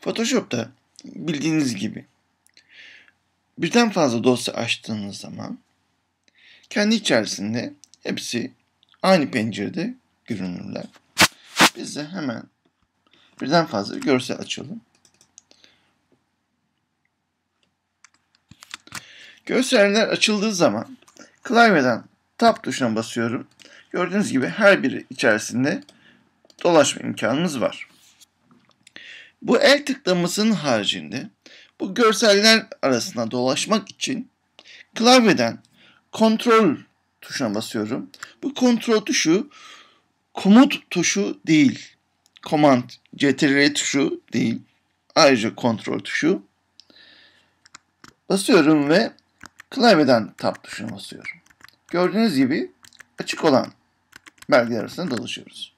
Photoshop'ta bildiğiniz gibi birden fazla dosya açtığınız zaman kendi içerisinde hepsi aynı pencerede görünürler. Biz de hemen birden fazla görsel açalım. Görseller açıldığı zaman klavyeden Tab tuşuna basıyorum. Gördüğünüz gibi her biri içerisinde dolaşma imkanımız var. Bu el tıklamasının haricinde bu görseller arasında dolaşmak için klavyeden kontrol tuşuna basıyorum. Bu kontrol tuşu komut tuşu değil. Command CTRL tuşu değil. Ayrıca kontrol tuşu. Basıyorum ve klavyeden tab tuşuna basıyorum. Gördüğünüz gibi açık olan belgeler arasında dolaşıyoruz.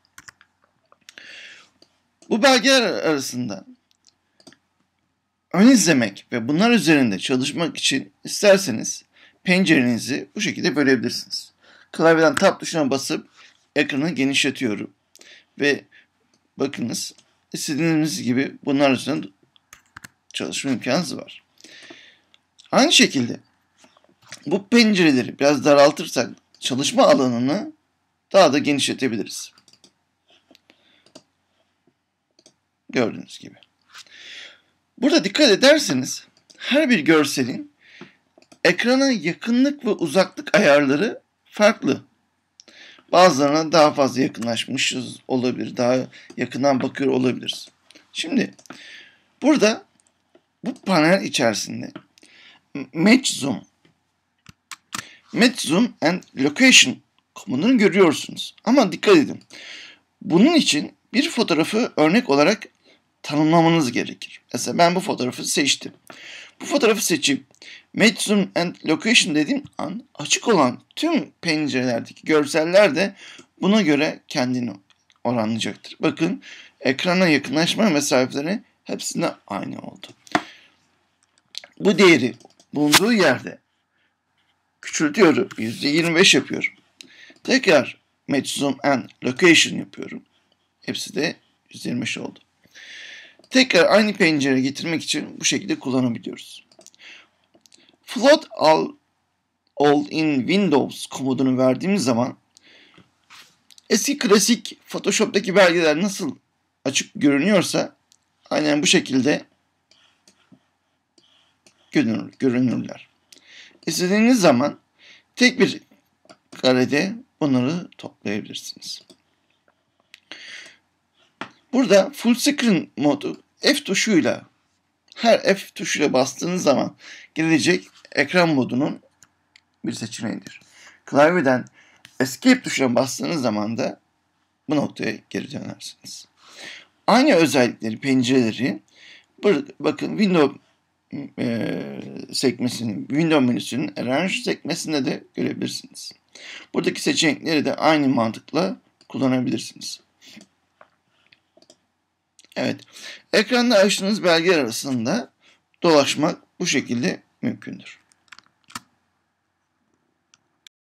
Bu belgeler arasında ön izlemek ve bunlar üzerinde çalışmak için isterseniz pencerenizi bu şekilde bölebilirsiniz. Klavyeden tab tuşuna basıp ekranı genişletiyorum. Ve bakınız istediğiniz gibi bunlar üzerinde çalışma imkanınız var. Aynı şekilde bu pencereleri biraz daraltırsak çalışma alanını daha da genişletebiliriz. Gördüğünüz gibi. Burada dikkat ederseniz her bir görselin ekrana yakınlık ve uzaklık ayarları farklı. Bazılarına daha fazla yakınlaşmışız olabilir, daha yakından bakıyor olabiliriz. Şimdi burada bu panel içerisinde Match Zoom, Match Zoom and Location komutanını görüyorsunuz. Ama dikkat edin. Bunun için bir fotoğrafı örnek olarak tanımlamanız gerekir. Mesela ben bu fotoğrafı seçtim. Bu fotoğrafı seçip Made Zoom and Location dediğim an açık olan tüm pencerelerdeki görseller de buna göre kendini oranlayacaktır. Bakın ekrana yakınlaşma mesafeleri hepsinde aynı oldu. Bu değeri bulunduğu yerde küçültüyorum. %25 yapıyorum. Tekrar Match Zoom and Location yapıyorum. Hepsi de 125 oldu tekrar aynı pencere getirmek için bu şekilde kullanabiliyoruz. Float all, all in Windows komutunu verdiğimiz zaman eski klasik Photoshop'taki belgeler nasıl açık görünüyorsa aynen bu şekilde görünür, görünürler. İstediğiniz zaman tek bir karede bunları toplayabilirsiniz. Burada full screen modu F tuşuyla her F tuşuyla bastığınız zaman gelecek ekran modunun bir seçeneğidir. Klavyeden escape tuşuna bastığınız zaman da bu noktaya geri dönersiniz. Aynı özellikleri pencereleri burada bakın window e, sekmesinin, window menüsünün arrange sekmesinde de görebilirsiniz. Buradaki seçenekleri de aynı mantıkla kullanabilirsiniz. Evet. Ekranda açtığınız belgeler arasında dolaşmak bu şekilde mümkündür.